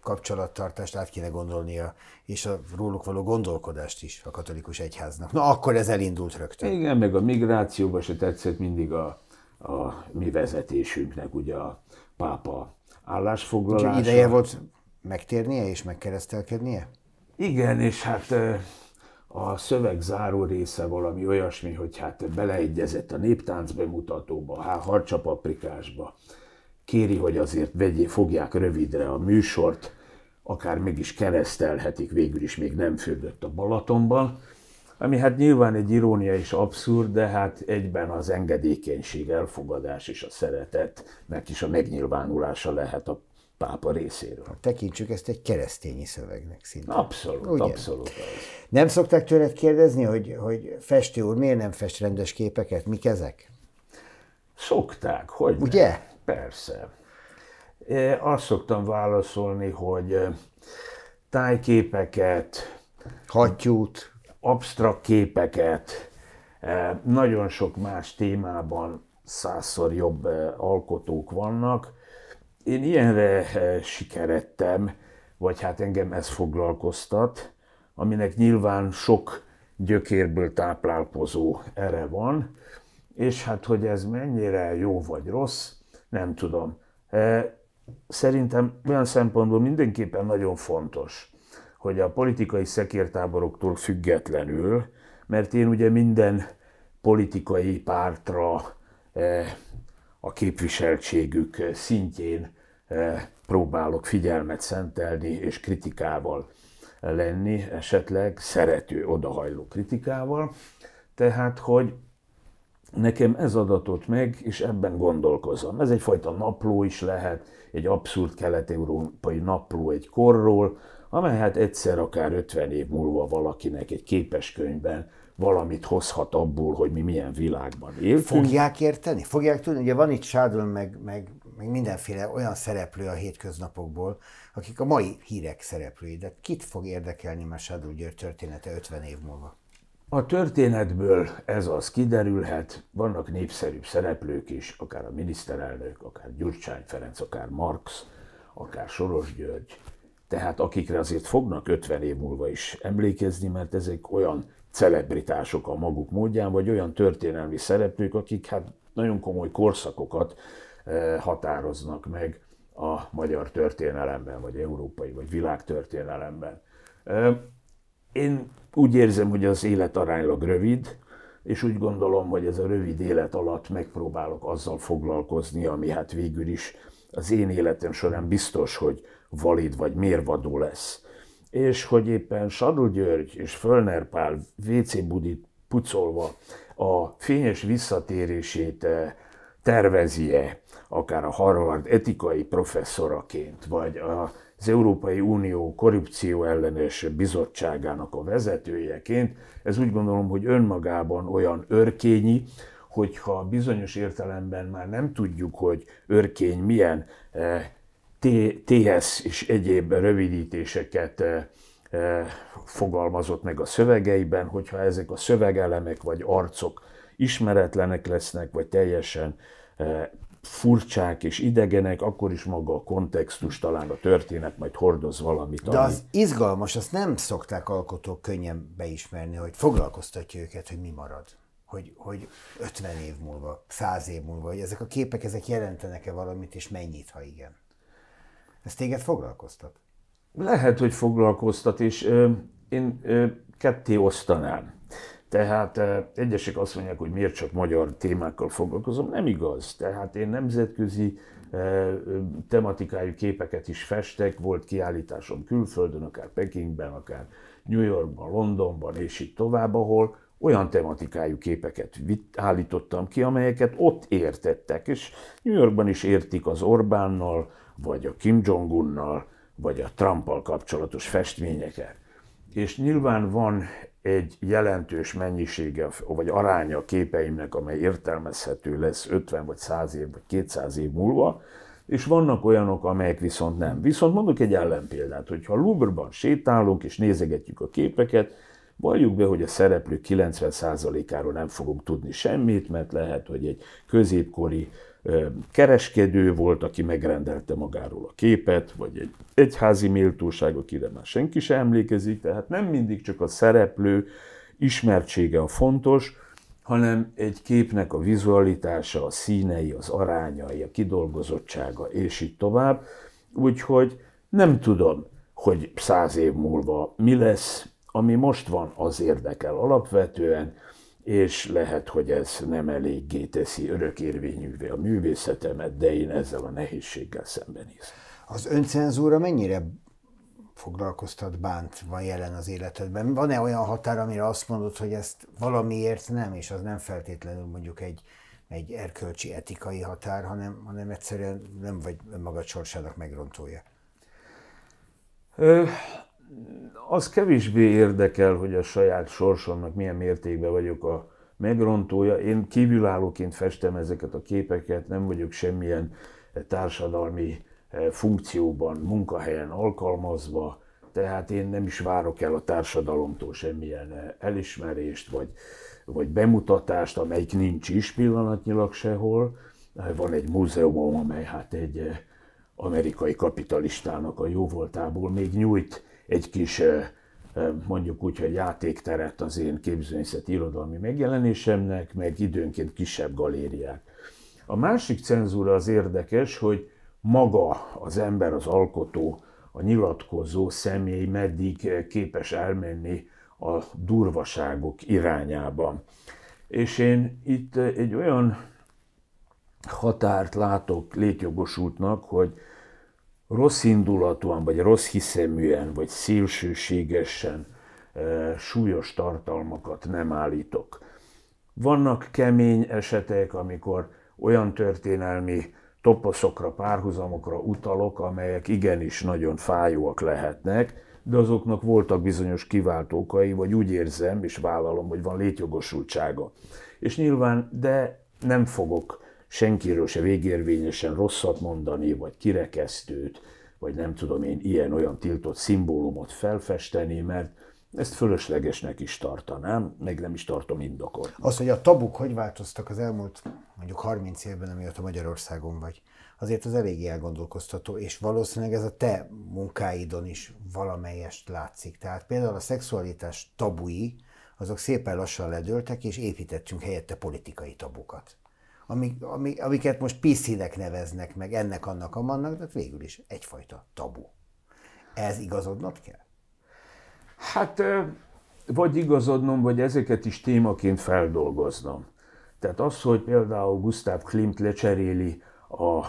kapcsolattartást át kéne gondolnia, és a róluk való gondolkodást is a katolikus egyháznak. Na akkor ez elindult rögtön. Igen, meg a migrációba se tetszett mindig a, a mi vezetésünknek, ugye a pápa állásfoglalása. Úgyhogy ideje volt megtérnie és megkeresztelkednie? Igen, és hát a szöveg záró része valami olyasmi, hogy hát beleegyezett a néptánc bemutatóba, hát harcsapaprikásba. Kéri, hogy azért vegyé, fogják rövidre a műsort, akár meg is keresztelhetik, végül is még nem fürdött a Balatonban, ami hát nyilván egy irónia és abszurd, de hát egyben az engedékenység, elfogadás és a szeretetnek is a megnyilvánulása lehet a pápa részéről. Ha hát tekintsük ezt egy keresztényi szövegnek szinte. Abszolút, Ugye? abszolút az. Nem szokták tőled kérdezni, hogy, hogy festő úr miért nem fest rendes képeket? Mik ezek? Szokták, hogy Ugye? Persze. É, azt szoktam válaszolni, hogy tájképeket, hattyút, absztrakt képeket, nagyon sok más témában százszor jobb alkotók vannak, én ilyenre eh, sikerettem, vagy hát engem ez foglalkoztat, aminek nyilván sok gyökérből táplálkozó ere van, és hát hogy ez mennyire jó vagy rossz, nem tudom. Eh, szerintem olyan szempontból mindenképpen nagyon fontos, hogy a politikai szekértáboroktól függetlenül, mert én ugye minden politikai pártra eh, a képviseltségük eh, szintjén eh, próbálok figyelmet szentelni és kritikával lenni, esetleg szerető, odahajló kritikával. Tehát, hogy nekem ez adatot meg, és ebben gondolkozom. Ez egyfajta napló is lehet, egy abszurd kelet-európai napló egy korról, amely hát egyszer akár 50 év múlva valakinek egy képeskönyvben valamit hozhat abból, hogy mi milyen világban élünk. Fogják érteni? Fogják tudni? Ugye van itt Sádon, meg, meg, meg mindenféle olyan szereplő a hétköznapokból, akik a mai hírek szereplői, de kit fog érdekelni már Sádon György története 50 év múlva? A történetből ez az kiderülhet, vannak népszerűbb szereplők is, akár a miniszterelnök, akár Gyurcsány Ferenc, akár Marx, akár Soros György, tehát akikre azért fognak 50 év múlva is emlékezni, mert ezek olyan celebritások a maguk módján, vagy olyan történelmi szereplők, akik hát nagyon komoly korszakokat eh, határoznak meg a magyar történelemben, vagy európai, vagy világtörténelemben. Eh, én úgy érzem, hogy az élet aránylag rövid, és úgy gondolom, hogy ez a rövid élet alatt megpróbálok azzal foglalkozni, ami hát végül is az én életem során biztos, hogy valid vagy mérvadó lesz és hogy éppen Sadl György és Fölner Pál WC budit pucolva a fényes visszatérését eh, tervezi-e, akár a Harvard etikai professzoraként, vagy az Európai Unió korrupció ellenes bizottságának a vezetőjeként, ez úgy gondolom, hogy önmagában olyan örkényi, hogyha bizonyos értelemben már nem tudjuk, hogy örkény milyen eh, TS és egyéb rövidítéseket eh, eh, fogalmazott meg a szövegeiben, hogyha ezek a szövegelemek vagy arcok ismeretlenek lesznek, vagy teljesen eh, furcsák és idegenek, akkor is maga a kontextus, talán a történet majd hordoz valamit. De az ami... izgalmas, azt nem szokták alkotók könnyen beismerni, hogy foglalkoztatja őket, hogy mi marad. Hogy, hogy 50 év múlva, 100 év múlva, hogy ezek a képek, ezek jelentenek-e valamit, és mennyit, ha igen. Ez téged foglalkoztat? Lehet, hogy foglalkoztat, és ö, én ö, ketté osztanám. Tehát egyesek azt mondják, hogy miért csak magyar témákkal foglalkozom. Nem igaz. Tehát én nemzetközi tematikájú képeket is festek, volt kiállításom külföldön, akár Pekingben, akár New Yorkban, Londonban, és így tovább, ahol olyan tematikájú képeket állítottam ki, amelyeket ott értettek, és New Yorkban is értik az Orbánnal, vagy a Kim Jong-unnal, vagy a Trumpal kapcsolatos festményeket. És nyilván van egy jelentős mennyisége, vagy aránya a képeimnek, amely értelmezhető lesz 50 vagy 100 év, vagy 200 év múlva, és vannak olyanok, amelyek viszont nem. Viszont mondok egy ellenpéldát, hogyha Louvre-ban sétálunk és nézegetjük a képeket, valljuk be, hogy a szereplők 90%-áról nem fogunk tudni semmit, mert lehet, hogy egy középkori kereskedő volt, aki megrendelte magáról a képet, vagy egy egyházi méltóság, akire már senki sem emlékezik, tehát nem mindig csak a szereplő ismertsége a fontos, hanem egy képnek a vizualitása, a színei, az arányai, a kidolgozottsága, és így tovább. Úgyhogy nem tudom, hogy száz év múlva mi lesz, ami most van, az érdekel alapvetően, és lehet, hogy ez nem eléggé teszi örökérvényűvé a művészetemet, de én ezzel a nehézséggel szembenézem. Az öncenzúra mennyire foglalkoztat, bánt van jelen az életedben? Van-e olyan határ, amire azt mondod, hogy ezt valamiért nem, és az nem feltétlenül mondjuk egy, egy erkölcsi, etikai határ, hanem, hanem egyszerűen nem vagy magad sorsának megrontója? az kevésbé érdekel, hogy a saját sorsomnak milyen mértékben vagyok a megrontója. Én kívülállóként festem ezeket a képeket, nem vagyok semmilyen eh, társadalmi eh, funkcióban, munkahelyen alkalmazva, tehát én nem is várok el a társadalomtól semmilyen eh, elismerést, vagy, vagy bemutatást, amelyik nincs is pillanatnyilag sehol. Van egy múzeumom, amely hát egy amerikai kapitalistának a jóvoltából még nyújt egy kis mondjuk úgy, hogy játékteret az én képzőnyszeti irodalmi megjelenésemnek, meg időnként kisebb galériák. A másik cenzúra az érdekes, hogy maga az ember, az alkotó, a nyilatkozó személy meddig képes elmenni a durvaságok irányába. És én itt egy olyan határt látok létjogosultnak, hogy rossz indulatúan, vagy rossz hiszeműen, vagy szélsőségesen e, súlyos tartalmakat nem állítok. Vannak kemény esetek, amikor olyan történelmi toposzokra, párhuzamokra utalok, amelyek igenis nagyon fájóak lehetnek, de azoknak voltak bizonyos kiváltókai, vagy úgy érzem, és vállalom, hogy van létjogosultsága. És nyilván, de nem fogok senkiről se végérvényesen rosszat mondani, vagy kirekesztőt, vagy nem tudom én, ilyen-olyan tiltott szimbólumot felfesteni, mert ezt fölöslegesnek is tartanám, meg nem is tartom indokot. Az, hogy a tabuk hogy változtak az elmúlt mondjuk 30 évben, amióta Magyarországon vagy, azért az eléggé elgondolkoztató, és valószínűleg ez a te munkáidon is valamelyest látszik. Tehát például a szexualitás tabui, azok szépen lassan ledőltek, és építettünk helyette politikai tabukat amik, amik, amiket most piszhinek neveznek meg, ennek, annak, amannak, de végül is egyfajta tabu. Ez igazodnod kell? Hát vagy igazodnom, vagy ezeket is témaként feldolgoznom. Tehát az, hogy például Gustav Klimt lecseréli a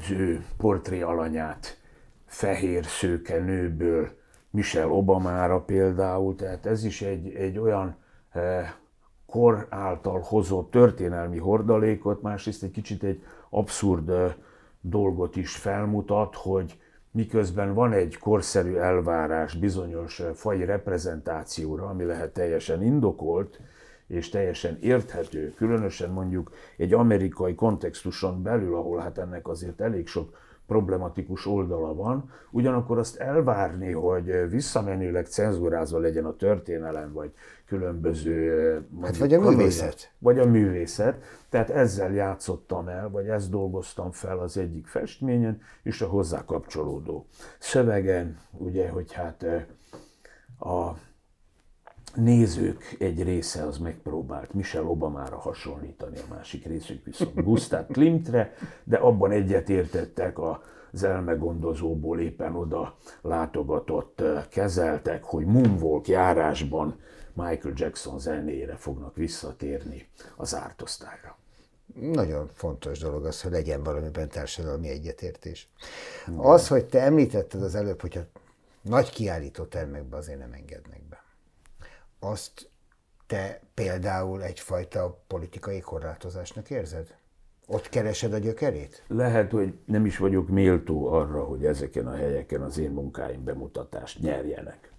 az ő portré alanyát fehér szőke nőből Michelle Obamára például, tehát ez is egy, egy olyan eh, kor által hozott történelmi hordalékot, másrészt egy kicsit egy abszurd dolgot is felmutat, hogy miközben van egy korszerű elvárás bizonyos fai reprezentációra, ami lehet teljesen indokolt és teljesen érthető, különösen mondjuk egy amerikai kontextuson belül, ahol hát ennek azért elég sok problematikus oldala van, ugyanakkor azt elvárni, hogy visszamenőleg cenzúrázva legyen a történelem, vagy különböző... Eh, hát vagy a művészet. Vagy a művészet. Tehát ezzel játszottam el, vagy ezt dolgoztam fel az egyik festményen, és a hozzá kapcsolódó szövegen, ugye, hogy hát eh, a nézők egy része az megpróbált Michel Obamára hasonlítani, a másik részük viszont Gustav Klimtre, de abban egyetértettek a az elmegondozóból éppen oda látogatott kezeltek, hogy Moonwalk járásban Michael Jackson zenére fognak visszatérni az ártosztályra. Nagyon fontos dolog az, hogy legyen valamiben társadalmi egyetértés. Az, hogy te említetted az előbb, hogy a nagy kiállító termekbe azért nem engednek be azt te például egyfajta politikai korlátozásnak érzed? Ott keresed a gyökerét? Lehet, hogy nem is vagyok méltó arra, hogy ezeken a helyeken az én munkáim bemutatást nyerjenek.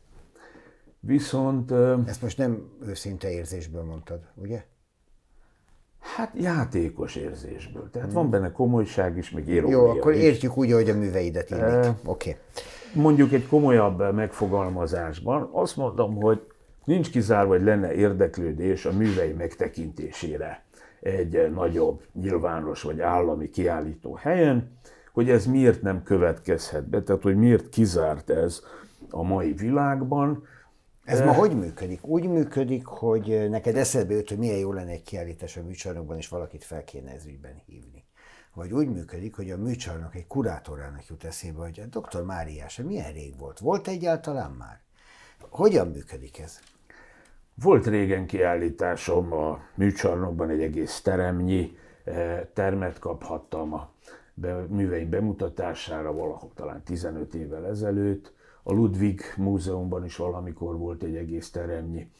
Viszont... Ezt most nem őszinte érzésből mondtad, ugye? Hát játékos érzésből. Tehát hmm. van benne komolyság is, meg irónia Jó, akkor is. értjük úgy, hogy a műveidet illik. E, Oké. Okay. Mondjuk egy komolyabb megfogalmazásban azt mondom, hogy Nincs kizárva, hogy lenne érdeklődés a művei megtekintésére egy nagyobb nyilvános vagy állami kiállító helyen, hogy ez miért nem következhet be, tehát hogy miért kizárt ez a mai világban. Ez ma eh. hogy működik? Úgy működik, hogy neked eszedbe jött, hogy milyen jó lenne egy kiállítás a műcsarnokban, és valakit fel kéne ez ügyben hívni. Vagy úgy működik, hogy a műcsarnok egy kurátorának jut eszébe, hogy a doktor Máriás, milyen rég volt? Volt egyáltalán már? Hogyan működik ez? Volt régen kiállításom a műcsarnokban, egy egész teremnyi eh, termet kaphattam a műveim bemutatására valahol talán 15 évvel ezelőtt. A Ludwig Múzeumban is valamikor volt egy egész teremnyi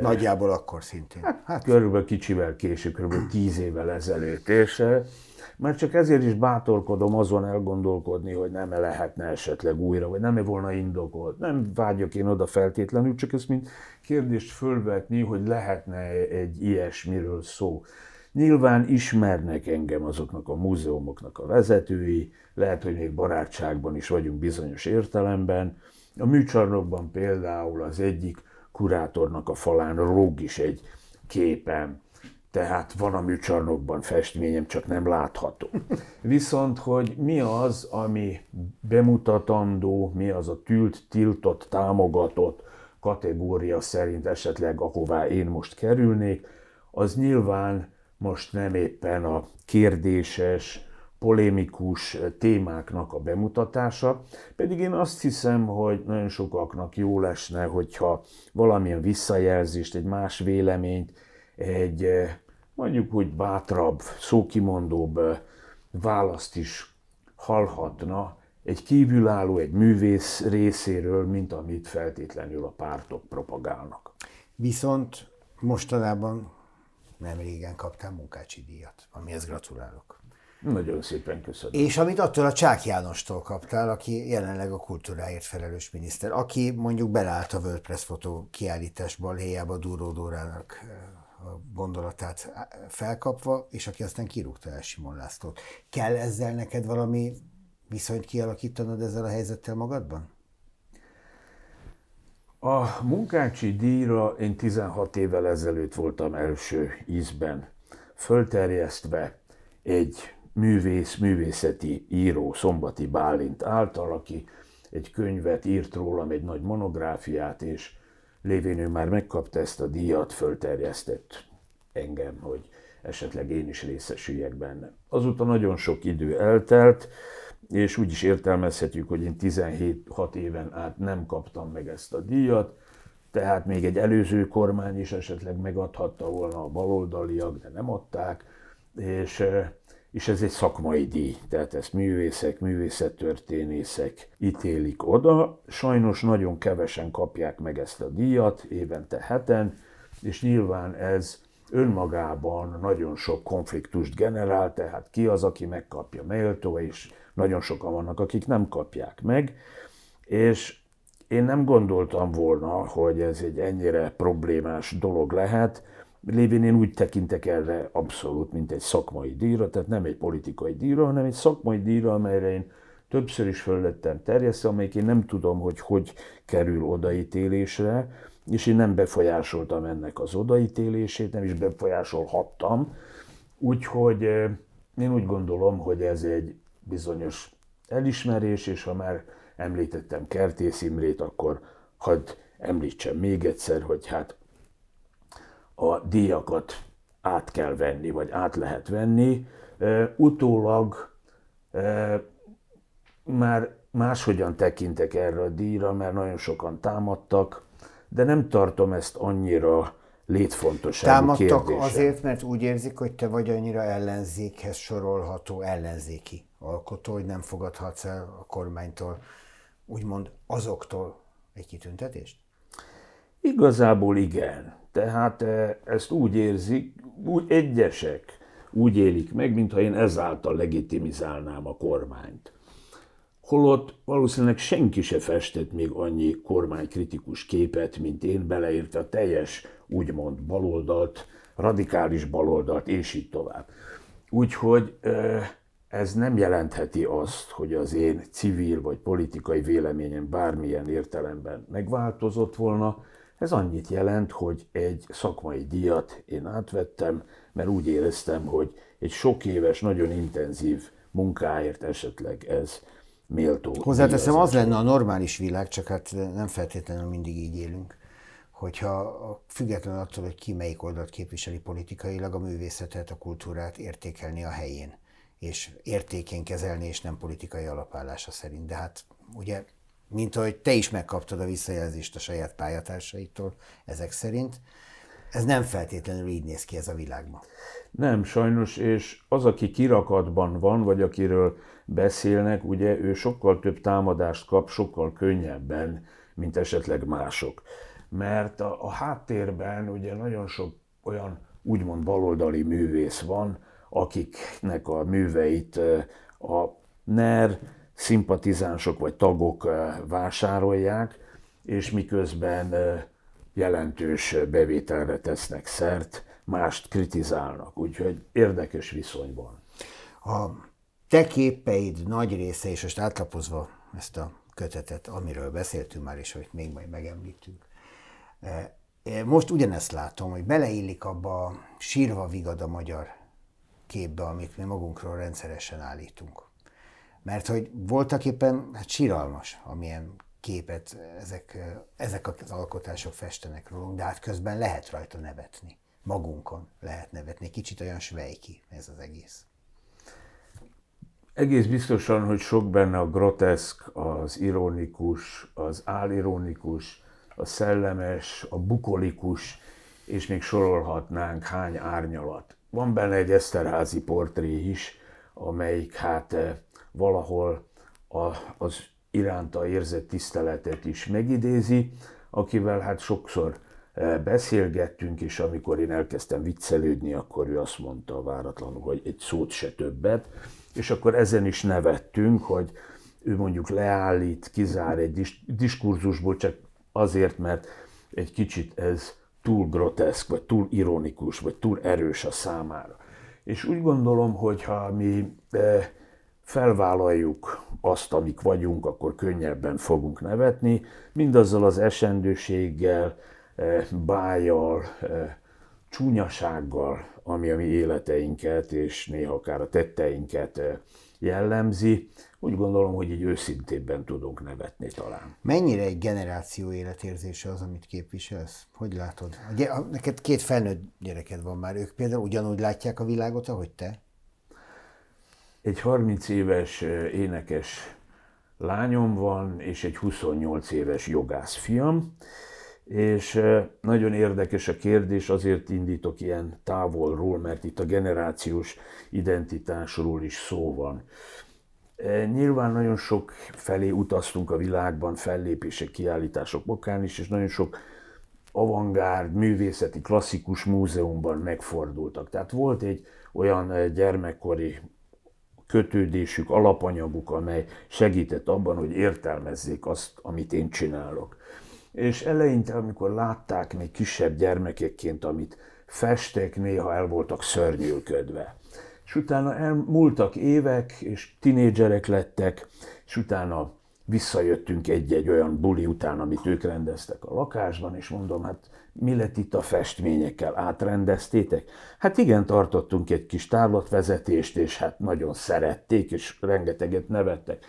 Nagyjából akkor szintén. Hát, hát. Körülbelül kicsivel később, körülbelül tíz évvel ezelőtt. És eh, már csak ezért is bátorkodom azon elgondolkodni, hogy nem -e lehetne esetleg újra, vagy nem -e volna indokolt. Nem vágyok én oda feltétlenül, csak ezt mint kérdést fölvetni, hogy lehetne egy ilyesmiről szó. Nyilván ismernek engem azoknak a múzeumoknak a vezetői, lehet, hogy még barátságban is vagyunk bizonyos értelemben. A műcsarnokban például az egyik kurátornak a falán rúg is egy képem. Tehát van a műcsarnokban festményem, csak nem látható. Viszont, hogy mi az, ami bemutatandó, mi az a tült, tiltott, támogatott kategória szerint esetleg, ahová én most kerülnék, az nyilván most nem éppen a kérdéses, polémikus eh, témáknak a bemutatása, pedig én azt hiszem, hogy nagyon sokaknak jó lesne, hogyha valamilyen visszajelzést, egy más véleményt, egy eh, mondjuk úgy bátrabb, szókimondóbb eh, választ is hallhatna egy kívülálló, egy művész részéről, mint amit feltétlenül a pártok propagálnak. Viszont mostanában nem régen kaptál munkácsi díjat, amihez gratulálok. Nagyon szépen köszönöm. És amit attól a Csák Jánostól kaptál, aki jelenleg a kultúráért felelős miniszter, aki mondjuk beleállt a WordPress fotó kiállításban héjába Duró Dórának eh, a gondolatát felkapva, és aki aztán kirúgta el Simon Lászlót. Kell ezzel neked valami viszonyt kialakítanod ezzel a helyzettel magadban? A munkácsi díjra én 16 évvel ezelőtt voltam első ízben, fölterjesztve egy művész, művészeti író Szombati Bálint által, aki egy könyvet írt rólam, egy nagy monográfiát, és lévén ő már megkapta ezt a díjat, fölterjesztett engem, hogy esetleg én is részesüljek benne. Azóta nagyon sok idő eltelt, és úgy is értelmezhetjük, hogy én 17-6 éven át nem kaptam meg ezt a díjat, tehát még egy előző kormány is esetleg megadhatta volna a baloldaliak, de nem adták, és eh, és ez egy szakmai díj, tehát ezt művészek, művészettörténészek ítélik oda. Sajnos nagyon kevesen kapják meg ezt a díjat, évente heten, és nyilván ez önmagában nagyon sok konfliktust generál, tehát ki az, aki megkapja méltó, és nagyon sokan vannak, akik nem kapják meg, és én nem gondoltam volna, hogy ez egy ennyire problémás dolog lehet, lévén én úgy tekintek erre abszolút, mint egy szakmai díjra, tehát nem egy politikai díjra, hanem egy szakmai díjra, amelyre én többször is föl lettem terjesztve, amelyik én nem tudom, hogy hogy kerül odaítélésre, és én nem befolyásoltam ennek az odaítélését, nem is befolyásolhattam, úgyhogy eh, én úgy gondolom, hogy ez egy bizonyos elismerés, és ha már említettem Kertész Imrét, akkor hadd említsem még egyszer, hogy hát a díjakat át kell venni, vagy át lehet venni. Utólag már máshogyan tekintek erre a díjra, mert nagyon sokan támadtak, de nem tartom ezt annyira létfontosságú Támadtak kérdése. azért, mert úgy érzik, hogy te vagy annyira ellenzékhez sorolható ellenzéki alkotó, hogy nem fogadhatsz el a kormánytól, úgymond azoktól egy kitüntetést? Igazából igen. Tehát eh, ezt úgy érzik, úgy egyesek úgy élik meg, mintha én ezáltal legitimizálnám a kormányt. Holott valószínűleg senki se festett még annyi kormánykritikus képet, mint én, beleértve a teljes, úgymond baloldalt, radikális baloldalt, és így tovább. Úgyhogy eh, ez nem jelentheti azt, hogy az én civil vagy politikai véleményem bármilyen értelemben megváltozott volna, ez annyit jelent, hogy egy szakmai díjat én átvettem, mert úgy éreztem, hogy egy sok éves, nagyon intenzív munkáért esetleg ez méltó. Hozzáteszem, az lenne a normális világ, csak hát nem feltétlenül mindig így élünk hogyha független attól, hogy ki melyik oldalt képviseli politikailag, a művészetet, a kultúrát értékelni a helyén, és értékén kezelni, és nem politikai alapállása szerint. De hát ugye mint hogy te is megkaptad a visszajelzést a saját pályatársaitól ezek szerint. Ez nem feltétlenül így néz ki ez a világban. Nem, sajnos, és az, aki kirakatban van, vagy akiről beszélnek, ugye ő sokkal több támadást kap, sokkal könnyebben, mint esetleg mások. Mert a, a háttérben ugye nagyon sok olyan úgymond baloldali művész van, akiknek a műveit a NER, szimpatizánsok vagy tagok eh, vásárolják, és miközben eh, jelentős bevételre tesznek szert, mást kritizálnak. Úgyhogy érdekes viszonyban. A te képeid nagy része, és most átlapozva ezt a kötetet, amiről beszéltünk már, és amit még majd megemlítünk, eh, most ugyanezt látom, hogy beleillik abba a sírva vigad a magyar képbe, amit mi magunkról rendszeresen állítunk mert hogy voltak éppen hát síralmas, amilyen képet ezek, ezek az alkotások festenek rólunk, de hát közben lehet rajta nevetni. Magunkon lehet nevetni. Kicsit olyan svejki ez az egész. Egész biztosan, hogy sok benne a groteszk, az ironikus, az álironikus, a szellemes, a bukolikus, és még sorolhatnánk hány árnyalat. Van benne egy Eszterházi portré is, amelyik hát eh, valahol a, az iránta érzett tiszteletet is megidézi, akivel hát sokszor e, beszélgettünk, és amikor én elkezdtem viccelődni, akkor ő azt mondta váratlanul, hogy egy szót se többet, és akkor ezen is nevettünk, hogy ő mondjuk leállít, kizár egy dis- diskurzusból, csak azért, mert egy kicsit ez túl groteszk, vagy túl ironikus, vagy túl erős a számára. És úgy gondolom, hogy ha mi eh, felvállaljuk azt, amik vagyunk, akkor könnyebben fogunk nevetni, mindazzal az esendőséggel, e, bájjal, e, csúnyasággal, ami a mi életeinket és néha akár a tetteinket e, jellemzi. Úgy gondolom, hogy így őszintébben tudunk nevetni talán. Mennyire egy generáció életérzése az, amit képviselsz? Hogy látod? Ugye, neked két felnőtt gyereked van már, ők például ugyanúgy látják a világot, ahogy te? egy 30 éves énekes lányom van, és egy 28 éves jogász fiam, és nagyon érdekes a kérdés, azért indítok ilyen távolról, mert itt a generációs identitásról is szó van. Nyilván nagyon sok felé utaztunk a világban, fellépések, kiállítások okán is, és nagyon sok avangárd, művészeti, klasszikus múzeumban megfordultak. Tehát volt egy olyan gyermekkori kötődésük, alapanyaguk, amely segített abban, hogy értelmezzék azt, amit én csinálok. És eleinte, amikor látták még kisebb gyermekekként, amit festek, néha el voltak szörnyűködve. És utána elmúltak évek, és tinédzserek lettek, és utána visszajöttünk egy-egy olyan buli után, amit ők rendeztek a lakásban, és mondom, hát mi lett itt a festményekkel átrendeztétek? Hát igen, tartottunk egy kis távlatvezetést, és hát nagyon szerették, és rengeteget nevettek.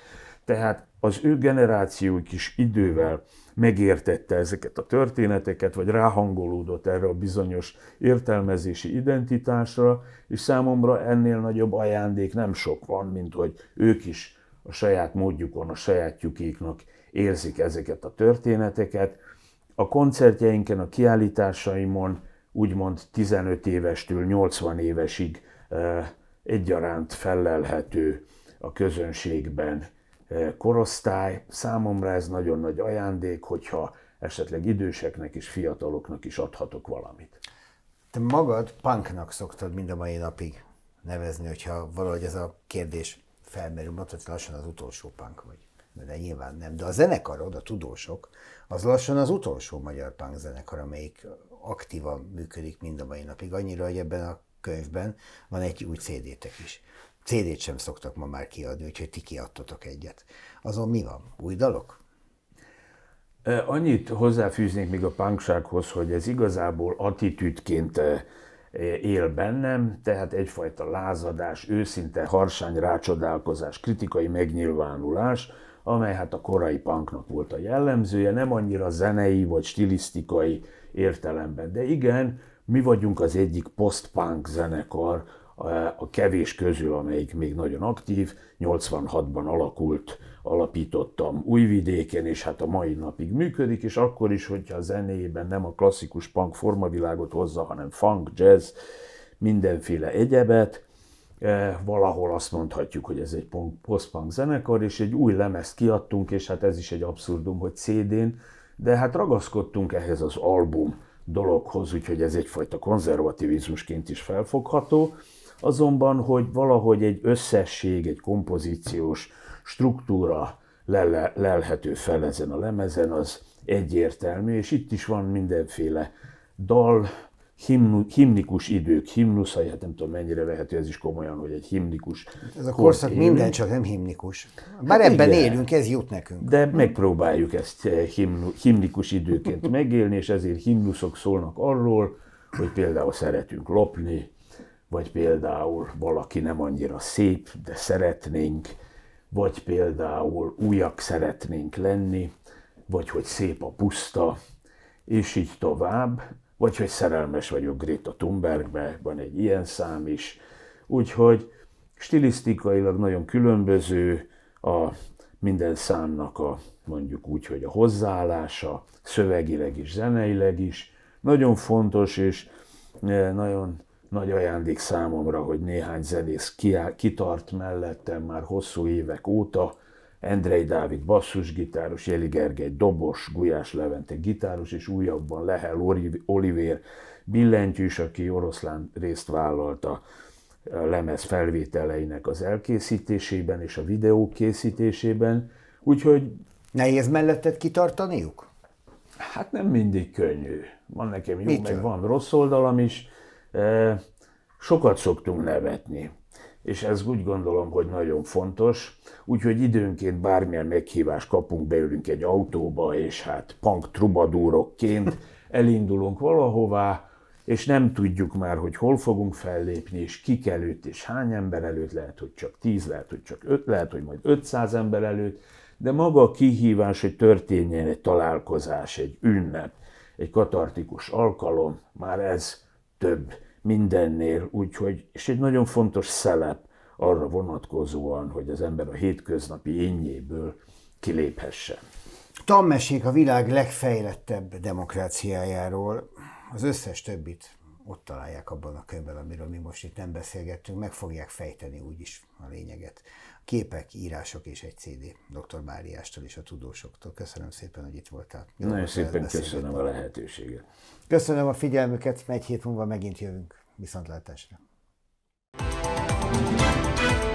Tehát az ő generációjuk is idővel megértette ezeket a történeteket, vagy ráhangolódott erre a bizonyos értelmezési identitásra, és számomra ennél nagyobb ajándék nem sok van, mint hogy ők is a saját módjukon, a sajátjukéknak érzik ezeket a történeteket, a koncertjeinken, a kiállításaimon úgymond 15 évestől 80 évesig egyaránt fellelhető a közönségben korosztály. Számomra ez nagyon nagy ajándék, hogyha esetleg időseknek és fiataloknak is adhatok valamit. Te magad punknak szoktad mind a mai napig nevezni, hogyha valahogy ez a kérdés felmerül, mondhatod, hogy lassan az utolsó punk vagy. De nyilván nem. De a zenekarod, a tudósok, az lassan az utolsó magyar zenekar, amelyik aktívan működik mind a mai napig, annyira, hogy ebben a könyvben van egy új CD-tek is. CD-t sem szoktak ma már kiadni, úgyhogy ti kiadtatok egyet. Azon mi van? Új dalok? Annyit hozzáfűznék még a punksághoz, hogy ez igazából attitűdként él bennem, tehát egyfajta lázadás, őszinte harsány rácsodálkozás, kritikai megnyilvánulás, amely hát a korai punknak volt a jellemzője, nem annyira zenei vagy stilisztikai értelemben, de igen, mi vagyunk az egyik post-punk zenekar, eh, a kevés közül, amelyik még nagyon aktív, 86-ban alakult, alapítottam Újvidéken, és hát a mai napig működik, és akkor is, hogyha a zenéjében nem a klasszikus punk formavilágot hozza, hanem funk, jazz, mindenféle egyebet, Eh, valahol azt mondhatjuk, hogy ez egy post-punk zenekar, és egy új lemezt kiadtunk, és hát ez is egy abszurdum, hogy CD-n, de hát ragaszkodtunk ehhez az album dologhoz, úgyhogy ez egyfajta konzervativizmusként is felfogható, azonban, hogy valahogy egy összesség, egy kompozíciós struktúra lelhető fel ezen a lemezen, az egyértelmű, és itt is van mindenféle dal, himnu, himnikus idők, himnuszai, hát nem tudom mennyire vehető ez is komolyan, hogy egy himnikus. Hát ez a korszak élünk. minden, csak nem himnikus. Hát Bár hát ebben igen, élünk, ez jut nekünk. De megpróbáljuk ezt eh, himnu, himnikus időként megélni, és ezért himnuszok szólnak arról, hogy például szeretünk lopni, vagy például valaki nem annyira szép, de szeretnénk, vagy például újak szeretnénk lenni, vagy hogy szép a puszta, és így tovább vagy hogy szerelmes vagyok Greta Thunbergbe, van egy ilyen szám is. Úgyhogy stilisztikailag nagyon különböző a minden számnak a mondjuk úgy, hogy a hozzáállása, szövegileg is, zeneileg is. Nagyon fontos és e, nagyon nagy ajándék számomra, hogy néhány zenész kitart mellettem már hosszú évek óta, Endrei Dávid basszusgitáros, Jeli Gergely dobos, Gulyás Levente gitáros, és újabban Lehel Olivér billentyűs, aki oroszlán részt vállalta a lemez felvételeinek az elkészítésében és a videó készítésében, úgyhogy... Nehéz melletted kitartaniuk? Hát nem mindig könnyű. Van nekem jó, Mit meg van rossz oldalam is. Eh, sokat szoktunk nevetni és ez úgy gondolom, hogy nagyon fontos. Úgyhogy időnként bármilyen meghívást kapunk, beülünk egy autóba, és hát punk trubadúrokként elindulunk valahová, és nem tudjuk már, hogy hol fogunk fellépni, és kik előtt, és hány ember előtt, lehet, hogy csak 10, lehet, hogy csak 5, lehet, hogy majd 500 ember előtt, de maga a kihívás, hogy történjen egy találkozás, egy ünnep, egy katartikus alkalom, már ez több mindennél, úgyhogy, és egy nagyon fontos szelep arra vonatkozóan, hogy az ember a hétköznapi énjéből kiléphessen. Tanmesék a világ legfejlettebb demokráciájáról, az összes többit ott találják abban a könyvben, amiről mi most itt nem beszélgettünk, meg fogják fejteni úgyis a lényeget képek, írások és egy CD dr. Máriástól és a tudósoktól. Köszönöm szépen, hogy itt voltál. Jó Nagyon szépen köszönöm a lehetőséget. Köszönöm a figyelmüket, egy hét múlva megint jövünk. Viszontlátásra! thank you